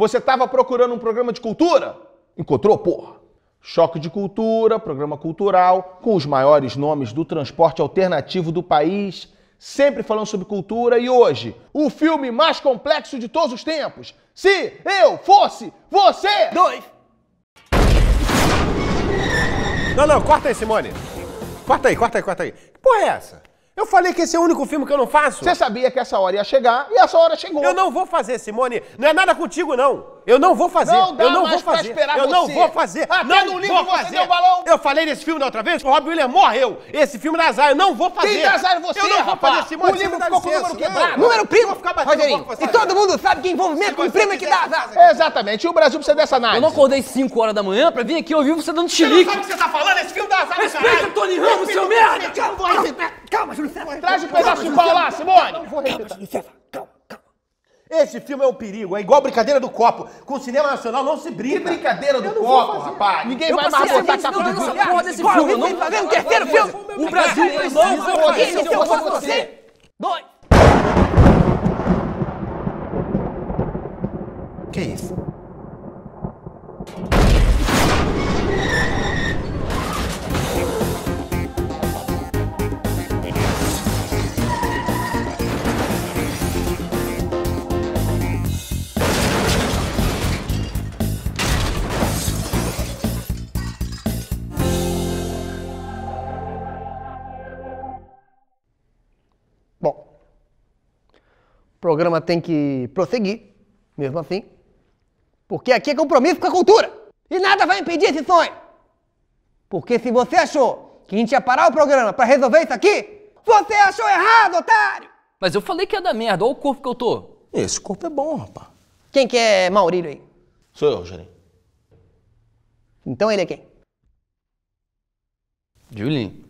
Você estava procurando um programa de cultura? Encontrou, porra! Choque de Cultura, programa cultural, com os maiores nomes do transporte alternativo do país, sempre falando sobre cultura e hoje, o filme mais complexo de todos os tempos. Se eu fosse você! Dois! Não, não, corta aí, Simone. Corta aí, corta aí, corta aí. Que porra é essa? Eu falei que esse é o único filme que eu não faço. Você sabia que essa hora ia chegar e essa hora chegou. Eu não vou fazer, Simone. Não é nada contigo, não. Eu não vou fazer. Não dá eu não mais vou fazer. Pra esperar eu você. não vou fazer. Até não no livro vou você fazer. deu balão. Eu falei nesse filme da outra vez, o Robin Williams morreu. Esse filme da azar, eu não vou fazer. Quem da azar é você, Eu não vou rapaz. fazer, Simone. O livro ficou com o número quebrado. Número primo. ficar Rogerinho, e todo mundo sabe que envolvimento com o primo é que dá azar. Exatamente. E o Brasil precisa dessa análise. Eu não acordei 5 horas da manhã pra vir aqui ouvir você dando chilique. Você não sabe o que você tá falando? Esse filme da azar, Respeita Tony Ramos, seu merda pedaço de Simone! Não vou calma, licença, calma, calma. Esse filme é um perigo, é igual Brincadeira do Copo. Com o cinema nacional não se brinca. Que brincadeira do copo, rapaz? Ninguém eu vai mais botar capa de vidro. porra desse Qual filme, não vai ver o terceiro filme. O Brasil precisa fazer isso, eu você. Dois. Que isso? programa tem que prosseguir, mesmo assim, porque aqui é compromisso com a cultura e nada vai impedir esse sonho. Porque se você achou que a gente ia parar o programa para resolver isso aqui, você achou errado, otário! Mas eu falei que ia dar merda, olha o corpo que eu tô. Esse corpo é bom, rapaz. Quem que é Maurílio aí? Sou eu, Julinho. Então ele é quem? Julinho.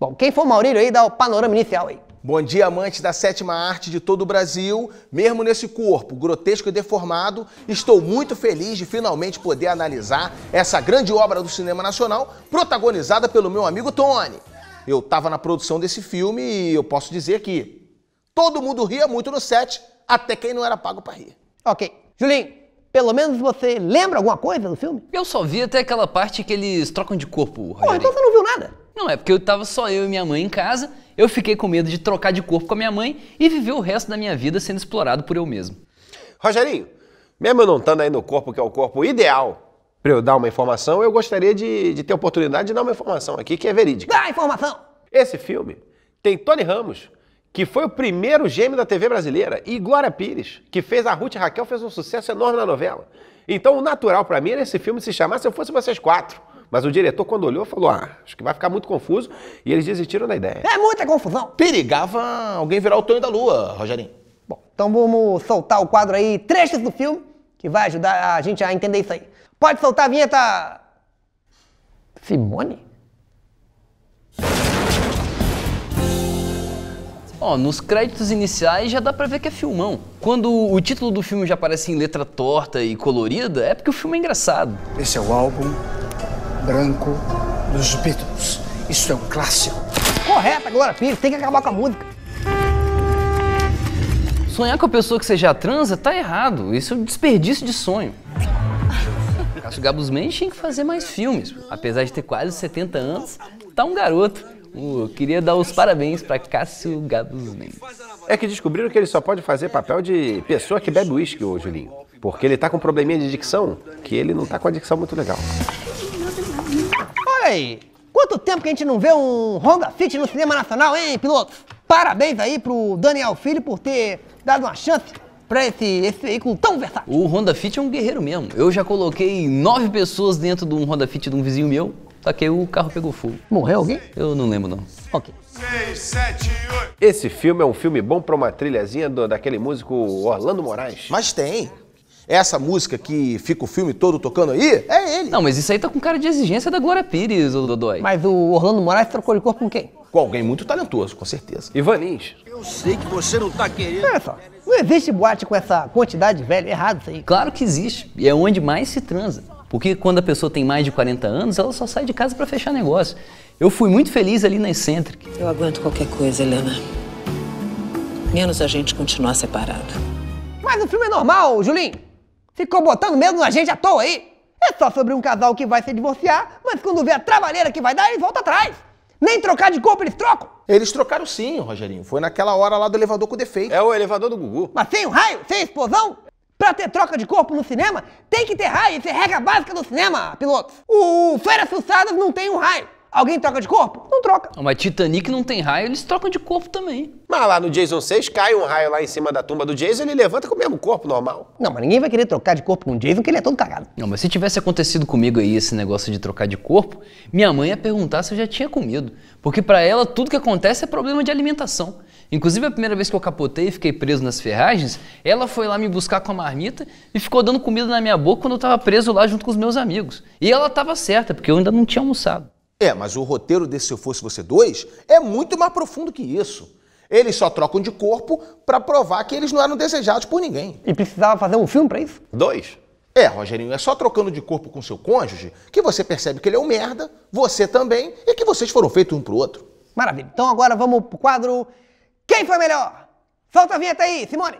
Bom, quem for Maurílio aí, dá o panorama inicial aí. Bom dia, amantes da sétima arte de todo o Brasil. Mesmo nesse corpo grotesco e deformado, estou muito feliz de finalmente poder analisar essa grande obra do cinema nacional, protagonizada pelo meu amigo Tony. Eu estava na produção desse filme e eu posso dizer que todo mundo ria muito no set, até quem não era pago para rir. Ok. Julinho, pelo menos você lembra alguma coisa do filme? Eu só vi até aquela parte que eles trocam de corpo. Pô, então você não viu nada? Não, é porque eu tava só eu e minha mãe em casa eu fiquei com medo de trocar de corpo com a minha mãe e viver o resto da minha vida sendo explorado por eu mesmo. Rogerinho, mesmo eu não estando aí no corpo que é o corpo ideal para eu dar uma informação, eu gostaria de, de ter a oportunidade de dar uma informação aqui que é verídica. Dá informação! Esse filme tem Tony Ramos, que foi o primeiro gêmeo da TV brasileira, e Glória Pires, que fez a Ruth e Raquel, fez um sucesso enorme na novela. Então, o natural para mim era esse filme se chamar Se Eu Fosse Vocês Quatro. Mas o diretor, quando olhou, falou: ah, acho que vai ficar muito confuso. E eles desistiram da ideia. É muita confusão. Perigava alguém virar o Tonho da Lua, Rogerinho. Bom, então vamos soltar o quadro aí, trechos do filme, que vai ajudar a gente a entender isso aí. Pode soltar a vinheta. Simone? Ó, oh, nos créditos iniciais já dá pra ver que é filmão. Quando o título do filme já aparece em letra torta e colorida, é porque o filme é engraçado. Esse é o álbum branco dos Beatles. Isso é um clássico. Correto, agora Pires, tem que acabar com a música. Sonhar com a pessoa que você já transa tá errado. Isso é um desperdício de sonho. Cássio Gabus Mendes tinha que fazer mais filmes. Apesar de ter quase 70 anos, tá um garoto. Uh, eu queria dar os parabéns para Cássio Gabus Mendes. É que descobriram que ele só pode fazer papel de pessoa que bebe uísque, ô Julinho. Porque ele tá com um probleminha de dicção, que ele não tá com a dicção muito legal. Peraí, quanto tempo que a gente não vê um Honda Fit no cinema nacional, hein, pilotos? Parabéns aí pro Daniel Filho por ter dado uma chance para esse, esse veículo tão versátil. O Honda Fit é um guerreiro mesmo. Eu já coloquei nove pessoas dentro de um Honda Fit de um vizinho meu, só que o carro pegou fogo. Morreu alguém? Eu não lembro, não. Ok. Esse filme é um filme bom pra uma trilhazinha do, daquele músico Orlando Moraes. Mas tem. Essa música que fica o filme todo tocando aí, é ele. Não, mas isso aí tá com cara de exigência da Glória Pires, o Dodói. Mas o Orlando Moraes trocou de corpo com quem? Com alguém muito talentoso, com certeza. Ivanins. Eu sei que você não tá querendo. Olha só, não existe boate com essa quantidade velha, errado isso aí. Claro que existe, e é onde mais se transa. Porque quando a pessoa tem mais de 40 anos, ela só sai de casa para fechar negócio. Eu fui muito feliz ali na Eccentric. Eu aguento qualquer coisa, Helena. Menos a gente continuar separado. Mas o filme é normal, Julinho. Ficou botando mesmo na gente à toa aí? É só sobre um casal que vai se divorciar, mas quando vê a trabalheira que vai dar, eles voltam atrás. Nem trocar de corpo eles trocam. Eles trocaram sim, Rogerinho. Foi naquela hora lá do elevador com defeito. É o elevador do Gugu. Mas sem o raio, sem explosão? Pra ter troca de corpo no cinema, tem que ter raio. Isso é regra básica do cinema, pilotos. O Férias Sussadas não tem um raio. Alguém troca de corpo? Não troca. Uma mas Titanic não tem raio, eles trocam de corpo também. Mas lá no Jason 6 cai um raio lá em cima da tumba do Jason, ele levanta com o mesmo corpo normal. Não, mas ninguém vai querer trocar de corpo com o Jason, que ele é todo cagado. Não, mas se tivesse acontecido comigo aí esse negócio de trocar de corpo, minha mãe ia perguntar se eu já tinha comido. Porque para ela tudo que acontece é problema de alimentação. Inclusive, a primeira vez que eu capotei e fiquei preso nas ferragens, ela foi lá me buscar com a marmita e ficou dando comida na minha boca quando eu tava preso lá junto com os meus amigos. E ela tava certa, porque eu ainda não tinha almoçado. É, mas o roteiro desse Se Eu Fosse Você dois é muito mais profundo que isso. Eles só trocam de corpo para provar que eles não eram desejados por ninguém. E precisava fazer um filme para isso? Dois. É, Rogerinho, é só trocando de corpo com seu cônjuge que você percebe que ele é um merda, você também, e que vocês foram feitos um pro outro. Maravilha. Então agora vamos pro quadro Quem foi melhor? Solta a vinheta aí, Simone.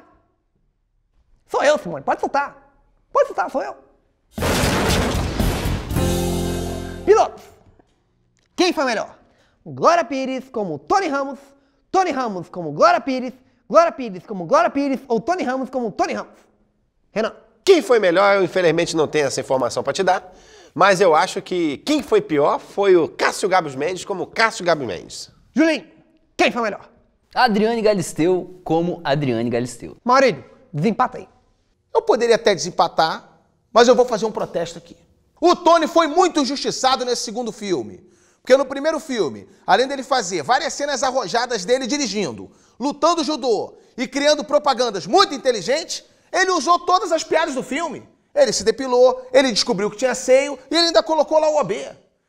Sou eu, Simone. Pode soltar. Pode soltar, sou eu. Pilotos, quem foi melhor? Glória Pires como Tony Ramos, Tony Ramos como Glória Pires, Glória Pires como Glória Pires ou Tony Ramos como Tony Ramos? Renan. Quem foi melhor, eu infelizmente não tenho essa informação para te dar, mas eu acho que quem foi pior foi o Cássio Gabos Mendes como Cássio Gabos Mendes. Julinho, quem foi melhor? Adriane Galisteu como Adriane Galisteu. Maurílio, desempata aí. Eu poderia até desempatar, mas eu vou fazer um protesto aqui. O Tony foi muito injustiçado nesse segundo filme. Porque no primeiro filme, além dele fazer várias cenas arrojadas dele dirigindo, lutando judô e criando propagandas muito inteligentes, ele usou todas as piadas do filme. Ele se depilou, ele descobriu que tinha seio e ele ainda colocou lá o OB.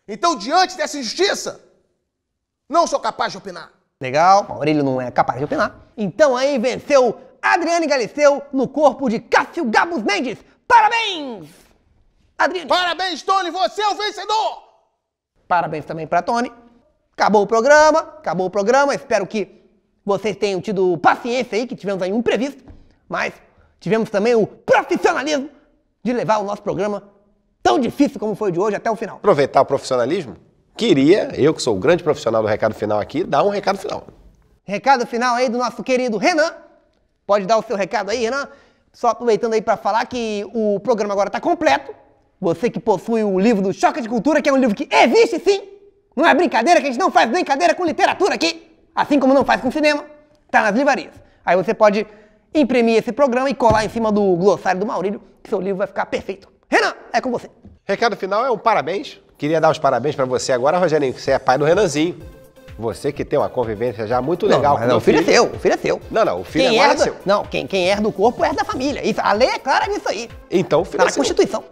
Então, diante dessa injustiça, não sou capaz de opinar. Legal, Maurílio não é capaz de opinar. Então aí venceu Adriane Galisteu no corpo de Cássio Gabus Mendes. Parabéns! Adriane! Parabéns, Tony, você é o vencedor! Parabéns também para Tony. Acabou o programa, acabou o programa. Espero que vocês tenham tido paciência aí, que tivemos aí um imprevisto, mas tivemos também o profissionalismo de levar o nosso programa tão difícil como foi o de hoje até o final. Aproveitar o profissionalismo? Queria, eu que sou o grande profissional do recado final aqui, dar um recado final. Recado final aí do nosso querido Renan. Pode dar o seu recado aí, Renan. Só aproveitando aí para falar que o programa agora está completo. Você que possui o livro do Choque de Cultura, que é um livro que existe sim! Não é brincadeira que a gente não faz brincadeira com literatura aqui! Assim como não faz com cinema, tá nas livrarias. Aí você pode imprimir esse programa e colar em cima do glossário do Maurílio, que seu livro vai ficar perfeito. Renan, é com você. Recado final é um parabéns. Queria dar os parabéns para você agora, Rogério, você é pai do Renanzinho. Você que tem uma convivência já muito legal não, com o filho. É filho é seu, o filho é seu. Não, não, o filho quem agora herda, é seu. Não, quem, quem herda o corpo herda a família. Isso, a lei é clara nisso aí. Então o filho tá é na seu. Constituição.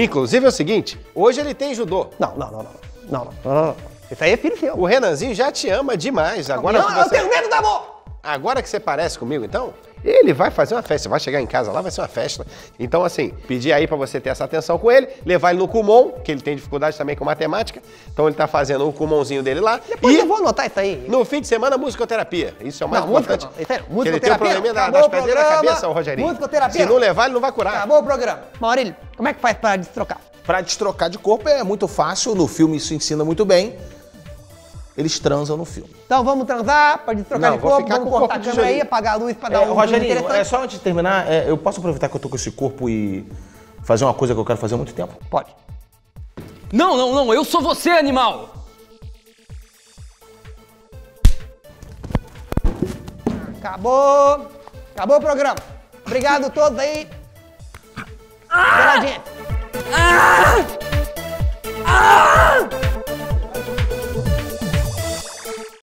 Inclusive é o seguinte, hoje ele tem judô. Não, não, não, não. Não, não, não, Isso aí é filho seu. O Renanzinho já te ama demais. Agora não, você... eu tenho medo da amor! Agora que você parece comigo, então, ele vai fazer uma festa, vai chegar em casa lá, vai ser uma festa. Então, assim, pedir aí para você ter essa atenção com ele, levar ele no Kumon, que ele tem dificuldade também com matemática. Então ele tá fazendo o Kumonzinho dele lá. Depois e eu vou anotar isso aí. No fim de semana, musicoterapia. Isso é o mais não, importante. não. Musicoterapia. Ele tem um probleminha da, das pedras na cabeça, o Rogerinho. Musicoterapia. Se não levar, ele não vai curar. Acabou o programa. Maurílio, como é que faz para destrocar? Para destrocar de corpo é muito fácil, no filme isso ensina muito bem eles transam no filme. Então vamos transar, pode trocar não, de corpo, vamos com cortar a câmera aí, apagar a luz pra é, dar é, um Rogerinho, é só antes de terminar, é, eu posso aproveitar que eu tô com esse corpo e fazer uma coisa que eu quero fazer há muito tempo? Pode. Não, não, não, eu sou você, animal! Acabou! Acabou o programa. Obrigado a todos aí. Ah! Ah! Ah!